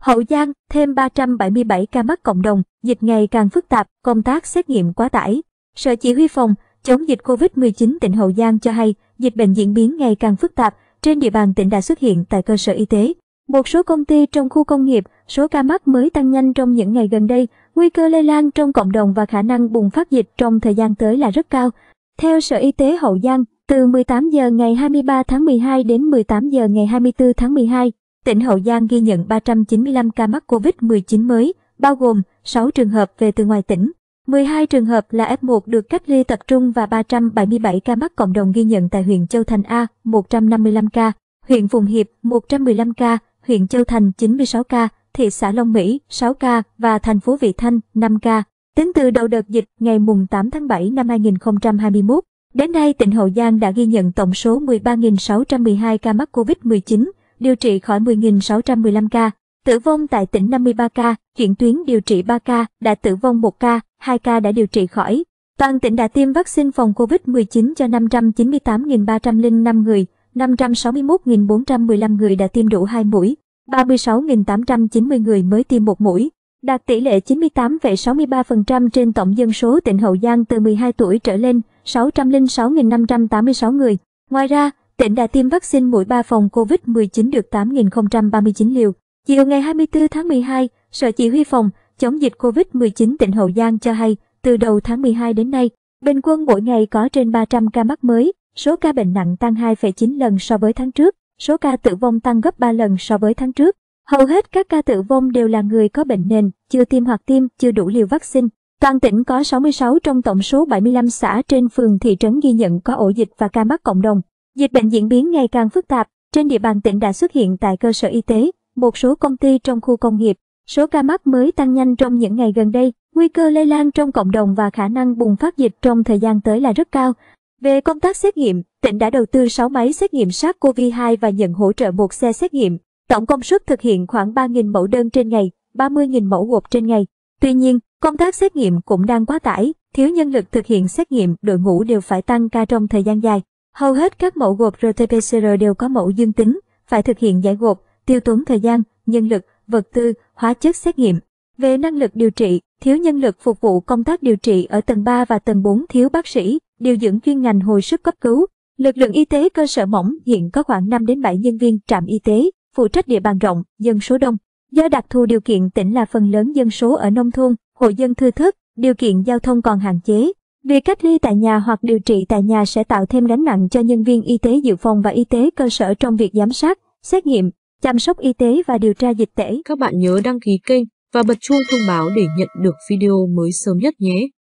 Hậu Giang, thêm 377 ca mắc cộng đồng, dịch ngày càng phức tạp, công tác xét nghiệm quá tải. Sở chỉ huy phòng chống dịch COVID-19 tỉnh Hậu Giang cho hay, dịch bệnh diễn biến ngày càng phức tạp, trên địa bàn tỉnh đã xuất hiện tại cơ sở y tế. Một số công ty trong khu công nghiệp, số ca mắc mới tăng nhanh trong những ngày gần đây, nguy cơ lây lan trong cộng đồng và khả năng bùng phát dịch trong thời gian tới là rất cao. Theo Sở Y tế Hậu Giang, từ 18 giờ ngày 23 tháng 12 đến 18 giờ ngày 24 tháng 12, Tỉnh Hậu Giang ghi nhận 395 ca mắc COVID-19 mới, bao gồm 6 trường hợp về từ ngoài tỉnh. 12 trường hợp là F1 được cách ly tập trung và 377 ca mắc cộng đồng ghi nhận tại huyện Châu Thành A, 155 ca, huyện Phùng Hiệp 115 ca, huyện Châu Thành 96 ca, thị xã Long Mỹ 6 ca và thành phố Vị Thanh 5 ca. Tính từ đầu đợt dịch ngày mùng 8 tháng 7 năm 2021, đến nay tỉnh Hậu Giang đã ghi nhận tổng số 13.612 ca mắc COVID-19, điều trị khỏi 10.615 ca, tử vong tại tỉnh 53 ca, chuyển tuyến điều trị 3 ca, đã tử vong 1 ca, 2 ca đã điều trị khỏi. Toàn tỉnh đã tiêm vaccine phòng COVID-19 cho 598.305 người, 561.415 người đã tiêm đủ 2 mũi, 36.890 người mới tiêm một mũi, đạt tỷ lệ 98,63% trên tổng dân số tỉnh Hậu Giang từ 12 tuổi trở lên, 606.586 người. Ngoài ra, tỉnh đã tiêm vaccine mũi 3 phòng COVID-19 được 8.039 liều. Chiều ngày 24 tháng 12, Sở Chỉ huy phòng chống dịch COVID-19 tỉnh Hậu Giang cho hay, từ đầu tháng 12 đến nay, bình quân mỗi ngày có trên 300 ca mắc mới, số ca bệnh nặng tăng 2,9 lần so với tháng trước, số ca tử vong tăng gấp 3 lần so với tháng trước. Hầu hết các ca tử vong đều là người có bệnh nền, chưa tiêm hoặc tiêm chưa đủ liều vaccine. Toàn tỉnh có 66 trong tổng số 75 xã trên phường thị trấn ghi nhận có ổ dịch và ca mắc cộng đồng. Dịch bệnh diễn biến ngày càng phức tạp, trên địa bàn tỉnh đã xuất hiện tại cơ sở y tế, một số công ty trong khu công nghiệp. Số ca mắc mới tăng nhanh trong những ngày gần đây, nguy cơ lây lan trong cộng đồng và khả năng bùng phát dịch trong thời gian tới là rất cao. Về công tác xét nghiệm, tỉnh đã đầu tư 6 máy xét nghiệm SARS-CoV-2 và nhận hỗ trợ một xe xét nghiệm. Tổng công suất thực hiện khoảng 3.000 mẫu đơn trên ngày, 30.000 mẫu gộp trên ngày. Tuy nhiên, công tác xét nghiệm cũng đang quá tải, thiếu nhân lực thực hiện xét nghiệm đội ngũ đều phải tăng ca trong thời gian dài. Hầu hết các mẫu gộp RT-PCR đều có mẫu dương tính, phải thực hiện giải gộp, tiêu tốn thời gian, nhân lực, vật tư, hóa chất xét nghiệm. Về năng lực điều trị, thiếu nhân lực phục vụ công tác điều trị ở tầng 3 và tầng 4 thiếu bác sĩ, điều dưỡng chuyên ngành hồi sức cấp cứu. Lực lượng y tế cơ sở mỏng hiện có khoảng 5 đến 7 nhân viên trạm y tế, phụ trách địa bàn rộng, dân số đông. Do đặc thù điều kiện tỉnh là phần lớn dân số ở nông thôn, hộ dân thưa thớt, điều kiện giao thông còn hạn chế, Việc cách ly tại nhà hoặc điều trị tại nhà sẽ tạo thêm gánh nặng cho nhân viên y tế dự phòng và y tế cơ sở trong việc giám sát, xét nghiệm, chăm sóc y tế và điều tra dịch tễ. Các bạn nhớ đăng ký kênh và bật chuông thông báo để nhận được video mới sớm nhất nhé.